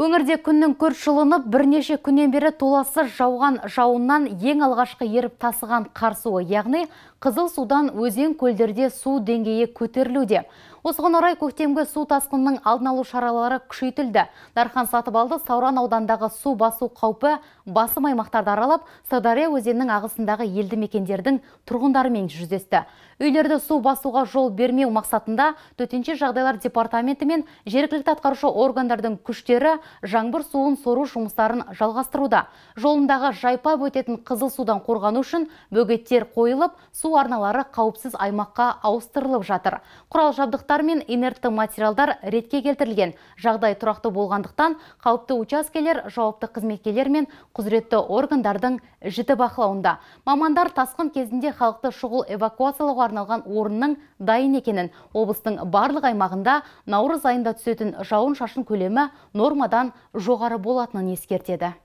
Өңірде күннің көрт жылынып, бірнеше күннен бері толасы жауған жауыннан ең алғашқы еріп тасыған қар суы, яғни қызыл судан өзен көлдерде су деңгейі көтерілуде. Осыған орай көктемгі су тасқынының алдын алу шаралары күшейтілді. Дархан Сатыбалды Сауран аудандағы су басу қаупы басым аймақтарды аралап, Сырдария өзенінің ағысындағы елді мекендердің тұрғындарымен жүздесті. Үйлерді су басуға жол бермеу мақсатында төтенше жағдайлар департаменті мен жергілікті атқарушы органдардың күштері жаңбыр суын сору жұмыстарын жалғастыруда. Жолындағы жайпап өтетін қызыл судан қорғану үшін бөгеттер қойылып, су арналары қауіпсіз аймаққа ауыстырылып жатыр. Құрал жабдықтар қалдықтар мен инертті материалдар ретке келтірілген жағдай тұрақты болғандықтан қауіпті учаскелер жауапты қызметкерлер мен құзыретті органдардың жіті бақылауында мамандар тасқын кезінде халықты шұғыл эвакуациялауға арналған орынның дайын екенін облыстың барлық аймағында наурыз айында түсетін жауын шашын көлемі нормадан жоғары болатынын ескертеді